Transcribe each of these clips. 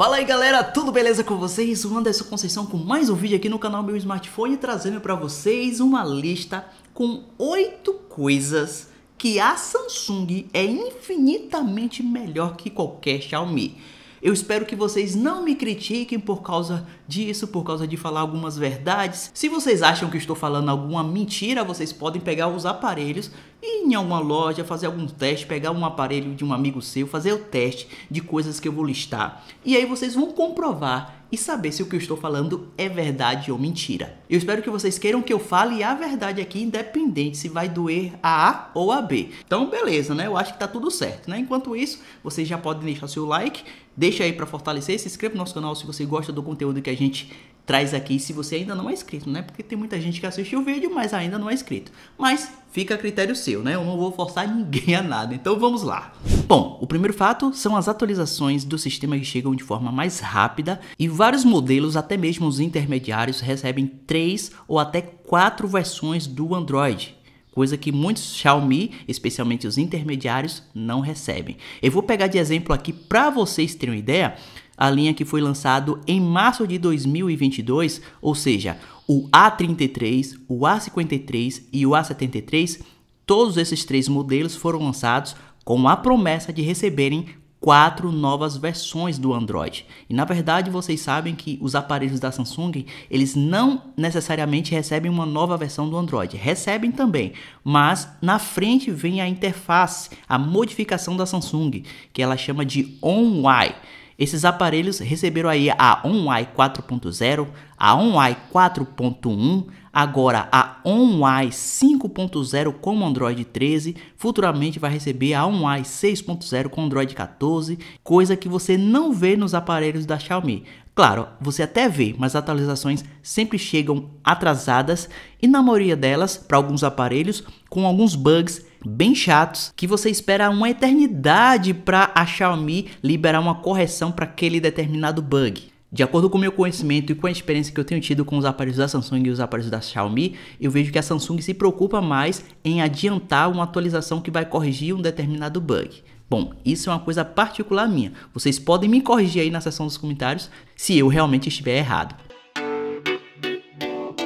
Fala aí galera, tudo beleza com vocês? O Anderson Conceição com mais um vídeo aqui no canal Meu Smartphone trazendo para vocês uma lista com 8 coisas que a Samsung é infinitamente melhor que qualquer Xiaomi. Eu espero que vocês não me critiquem por causa disso, por causa de falar algumas verdades. Se vocês acham que estou falando alguma mentira, vocês podem pegar os aparelhos e ir em alguma loja, fazer algum teste, pegar um aparelho de um amigo seu, fazer o teste de coisas que eu vou listar. E aí vocês vão comprovar e saber se o que eu estou falando é verdade ou mentira. Eu espero que vocês queiram que eu fale a verdade aqui, independente se vai doer a A ou a B. Então, beleza, né? Eu acho que tá tudo certo, né? Enquanto isso, vocês já podem deixar seu like, deixa aí para fortalecer, se inscreva no nosso canal se você gosta do conteúdo que a gente gente traz aqui se você ainda não é inscrito, né? Porque tem muita gente que assistiu o vídeo, mas ainda não é inscrito. Mas fica a critério seu, né? Eu não vou forçar ninguém a nada. Então vamos lá. Bom, o primeiro fato são as atualizações do sistema que chegam de forma mais rápida e vários modelos, até mesmo os intermediários, recebem três ou até quatro versões do Android coisa que muitos Xiaomi, especialmente os intermediários, não recebem. Eu vou pegar de exemplo aqui para vocês terem uma ideia a linha que foi lançado em março de 2022, ou seja, o A33, o A53 e o A73, todos esses três modelos foram lançados com a promessa de receberem quatro novas versões do Android. E na verdade, vocês sabem que os aparelhos da Samsung, eles não necessariamente recebem uma nova versão do Android. Recebem também, mas na frente vem a interface, a modificação da Samsung, que ela chama de Ony. Esses aparelhos receberam aí a OnEye 4.0, a OnEye 4.1, agora a OnEye 5.0 com Android 13, futuramente vai receber a OnEye 6.0 com Android 14, coisa que você não vê nos aparelhos da Xiaomi. Claro, você até vê, mas atualizações sempre chegam atrasadas e na maioria delas, para alguns aparelhos, com alguns bugs bem chatos que você espera uma eternidade para a Xiaomi liberar uma correção para aquele determinado bug. De acordo com o meu conhecimento e com a experiência que eu tenho tido com os aparelhos da Samsung e os aparelhos da Xiaomi, eu vejo que a Samsung se preocupa mais em adiantar uma atualização que vai corrigir um determinado bug. Bom, isso é uma coisa particular minha. Vocês podem me corrigir aí na seção dos comentários se eu realmente estiver errado.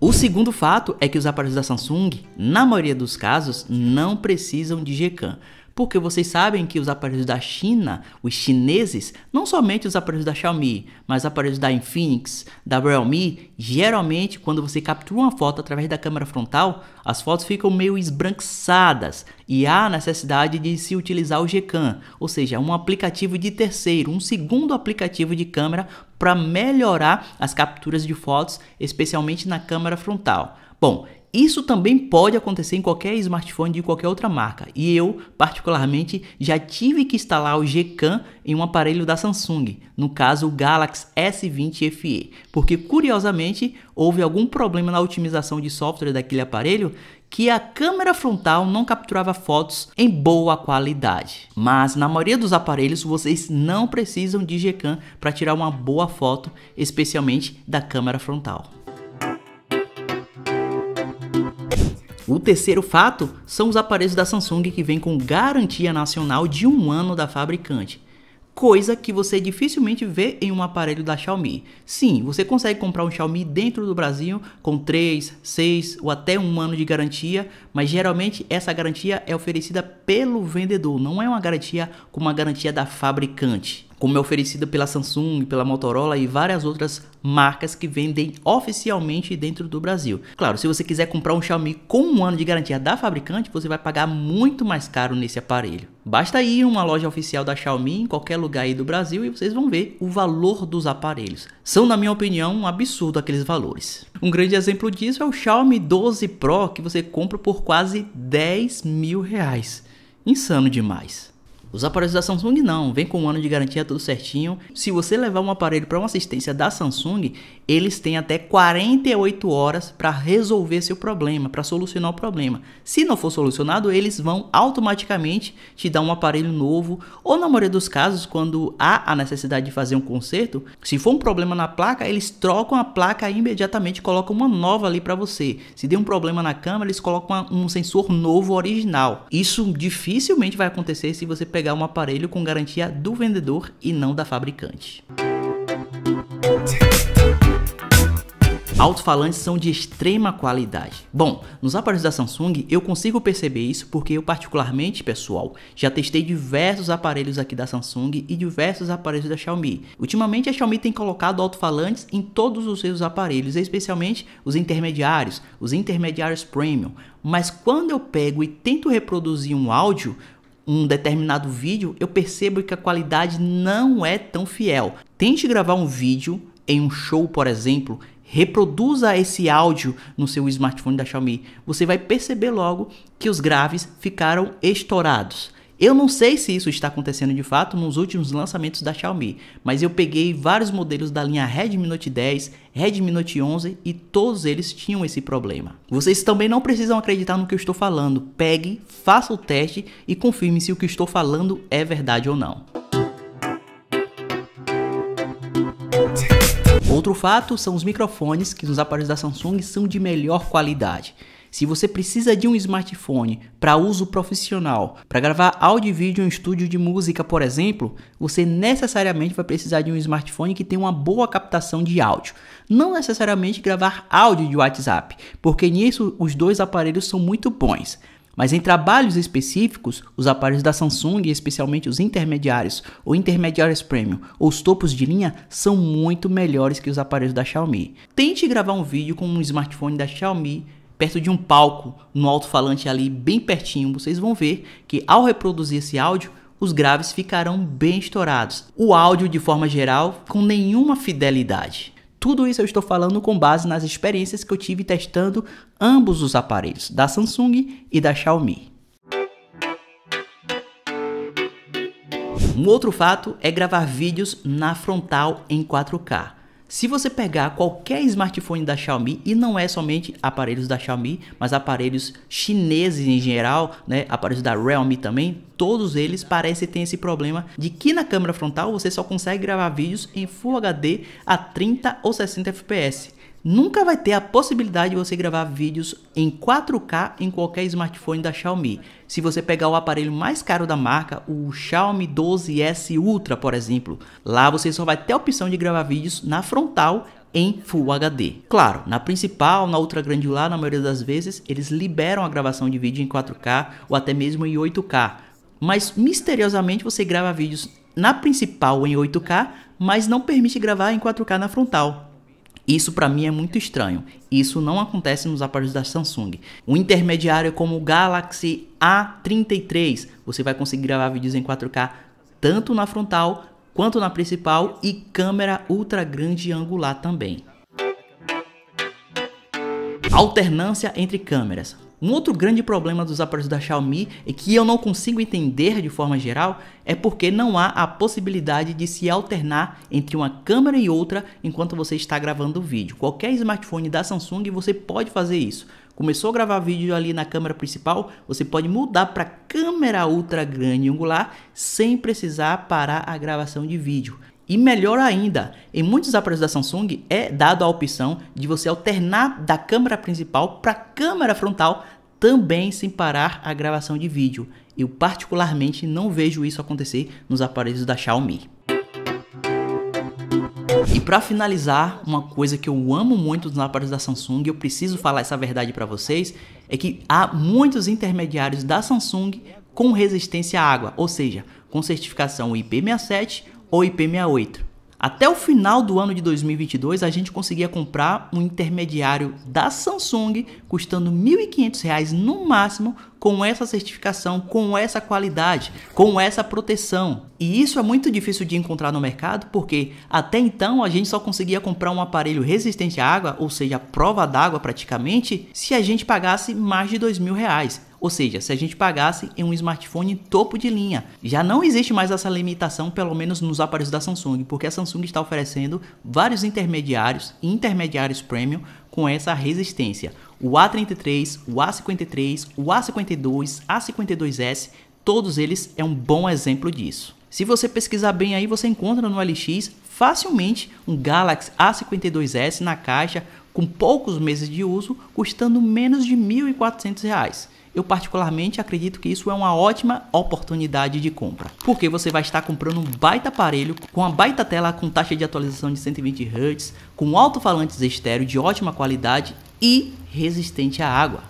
O segundo fato é que os aparelhos da Samsung, na maioria dos casos, não precisam de GCAM porque vocês sabem que os aparelhos da China, os chineses, não somente os aparelhos da Xiaomi, mas aparelhos da Infinix, da Realme, geralmente quando você captura uma foto através da câmera frontal, as fotos ficam meio esbranquiçadas e há necessidade de se utilizar o Gcam, ou seja, um aplicativo de terceiro, um segundo aplicativo de câmera para melhorar as capturas de fotos, especialmente na câmera frontal. Bom, isso também pode acontecer em qualquer smartphone de qualquer outra marca. E eu, particularmente, já tive que instalar o Gcam em um aparelho da Samsung, no caso o Galaxy S20 FE, porque curiosamente houve algum problema na otimização de software daquele aparelho que a câmera frontal não capturava fotos em boa qualidade. Mas na maioria dos aparelhos vocês não precisam de Gcam para tirar uma boa foto, especialmente da câmera frontal. O terceiro fato são os aparelhos da Samsung que vêm com garantia nacional de um ano da fabricante. Coisa que você dificilmente vê em um aparelho da Xiaomi. Sim, você consegue comprar um Xiaomi dentro do Brasil com 3, 6 ou até um ano de garantia, mas geralmente essa garantia é oferecida pelo vendedor, não é uma garantia como a garantia da fabricante como é oferecida pela Samsung, pela Motorola e várias outras marcas que vendem oficialmente dentro do Brasil. Claro, se você quiser comprar um Xiaomi com um ano de garantia da fabricante, você vai pagar muito mais caro nesse aparelho. Basta ir em uma loja oficial da Xiaomi em qualquer lugar aí do Brasil e vocês vão ver o valor dos aparelhos. São, na minha opinião, um absurdo aqueles valores. Um grande exemplo disso é o Xiaomi 12 Pro que você compra por quase 10 mil reais. Insano demais. Os aparelhos da Samsung não, vem com um ano de garantia tudo certinho. Se você levar um aparelho para uma assistência da Samsung, eles têm até 48 horas para resolver seu problema, para solucionar o problema. Se não for solucionado, eles vão automaticamente te dar um aparelho novo, ou na maioria dos casos, quando há a necessidade de fazer um conserto, se for um problema na placa, eles trocam a placa e imediatamente colocam uma nova ali para você. Se der um problema na câmera, eles colocam um sensor novo original. Isso dificilmente vai acontecer se você pegar pegar um aparelho com garantia do vendedor e não da fabricante. Alto-falantes são de extrema qualidade. Bom, nos aparelhos da Samsung eu consigo perceber isso porque eu particularmente, pessoal, já testei diversos aparelhos aqui da Samsung e diversos aparelhos da Xiaomi. Ultimamente a Xiaomi tem colocado alto-falantes em todos os seus aparelhos, especialmente os intermediários, os intermediários premium. Mas quando eu pego e tento reproduzir um áudio, um determinado vídeo, eu percebo que a qualidade não é tão fiel. Tente gravar um vídeo em um show, por exemplo, reproduza esse áudio no seu smartphone da Xiaomi. Você vai perceber logo que os graves ficaram estourados. Eu não sei se isso está acontecendo de fato nos últimos lançamentos da Xiaomi, mas eu peguei vários modelos da linha Redmi Note 10, Redmi Note 11 e todos eles tinham esse problema. Vocês também não precisam acreditar no que eu estou falando, pegue, faça o teste e confirme se o que estou falando é verdade ou não. Outro fato são os microfones que nos aparelhos da Samsung são de melhor qualidade. Se você precisa de um smartphone para uso profissional, para gravar áudio e vídeo em um estúdio de música, por exemplo, você necessariamente vai precisar de um smartphone que tenha uma boa captação de áudio. Não necessariamente gravar áudio de WhatsApp, porque nisso os dois aparelhos são muito bons. Mas em trabalhos específicos, os aparelhos da Samsung, especialmente os intermediários ou intermediários premium ou os topos de linha, são muito melhores que os aparelhos da Xiaomi. Tente gravar um vídeo com um smartphone da Xiaomi perto de um palco, no alto-falante ali bem pertinho, vocês vão ver que ao reproduzir esse áudio, os graves ficarão bem estourados. O áudio, de forma geral, com nenhuma fidelidade. Tudo isso eu estou falando com base nas experiências que eu tive testando ambos os aparelhos, da Samsung e da Xiaomi. Um outro fato é gravar vídeos na frontal em 4K. Se você pegar qualquer smartphone da Xiaomi, e não é somente aparelhos da Xiaomi, mas aparelhos chineses em geral, né, aparelhos da Realme também, todos eles parecem ter esse problema de que na câmera frontal você só consegue gravar vídeos em Full HD a 30 ou 60 FPS nunca vai ter a possibilidade de você gravar vídeos em 4K em qualquer smartphone da Xiaomi. Se você pegar o aparelho mais caro da marca, o Xiaomi 12S Ultra, por exemplo, lá você só vai ter a opção de gravar vídeos na frontal em Full HD. Claro, na principal, na ultra grandular, na maioria das vezes, eles liberam a gravação de vídeo em 4K ou até mesmo em 8K. Mas misteriosamente você grava vídeos na principal em 8K, mas não permite gravar em 4K na frontal. Isso para mim é muito estranho. Isso não acontece nos aparelhos da Samsung. Um intermediário é como o Galaxy A33, você vai conseguir gravar vídeos em 4K tanto na frontal quanto na principal e câmera ultra grande angular também. Alternância entre câmeras. Um outro grande problema dos aparelhos da Xiaomi e que eu não consigo entender de forma geral é porque não há a possibilidade de se alternar entre uma câmera e outra enquanto você está gravando o vídeo. Qualquer smartphone da Samsung você pode fazer isso. Começou a gravar vídeo ali na câmera principal, você pode mudar para câmera ultra grande angular sem precisar parar a gravação de vídeo. E melhor ainda, em muitos aparelhos da Samsung é dado a opção de você alternar da câmera principal para a câmera frontal também sem parar a gravação de vídeo. Eu particularmente não vejo isso acontecer nos aparelhos da Xiaomi. E para finalizar, uma coisa que eu amo muito nos aparelhos da Samsung, eu preciso falar essa verdade para vocês, é que há muitos intermediários da Samsung com resistência à água, ou seja, com certificação IP67 ou IP68. Até o final do ano de 2022, a gente conseguia comprar um intermediário da Samsung custando R$ 1.500 no máximo, com essa certificação, com essa qualidade, com essa proteção. E isso é muito difícil de encontrar no mercado, porque até então a gente só conseguia comprar um aparelho resistente à água, ou seja, prova d'água praticamente, se a gente pagasse mais de R$ 2.000. Ou seja, se a gente pagasse em um smartphone topo de linha, já não existe mais essa limitação, pelo menos nos aparelhos da Samsung, porque a Samsung está oferecendo vários intermediários e intermediários premium com essa resistência. O A33, o A53, o A52, A52S, todos eles é um bom exemplo disso. Se você pesquisar bem aí, você encontra no LX facilmente um Galaxy A52S na caixa com poucos meses de uso, custando menos de R$ 1.400 eu particularmente acredito que isso é uma ótima oportunidade de compra, porque você vai estar comprando um baita aparelho com uma baita tela com taxa de atualização de 120 Hz, com alto-falantes estéreo de ótima qualidade e resistente à água.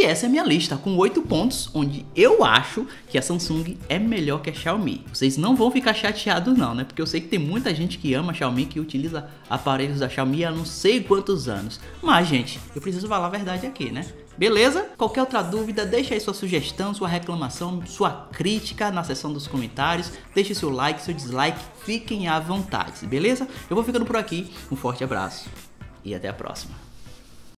E essa é minha lista com oito pontos onde eu acho que a Samsung é melhor que a Xiaomi. Vocês não vão ficar chateados não, né? Porque eu sei que tem muita gente que ama a Xiaomi, que utiliza aparelhos da Xiaomi há não sei quantos anos. Mas, gente, eu preciso falar a verdade aqui, né? Beleza? Qualquer outra dúvida, deixa aí sua sugestão, sua reclamação, sua crítica na seção dos comentários. Deixe seu like, seu dislike, fiquem à vontade, beleza? Eu vou ficando por aqui, um forte abraço e até a próxima.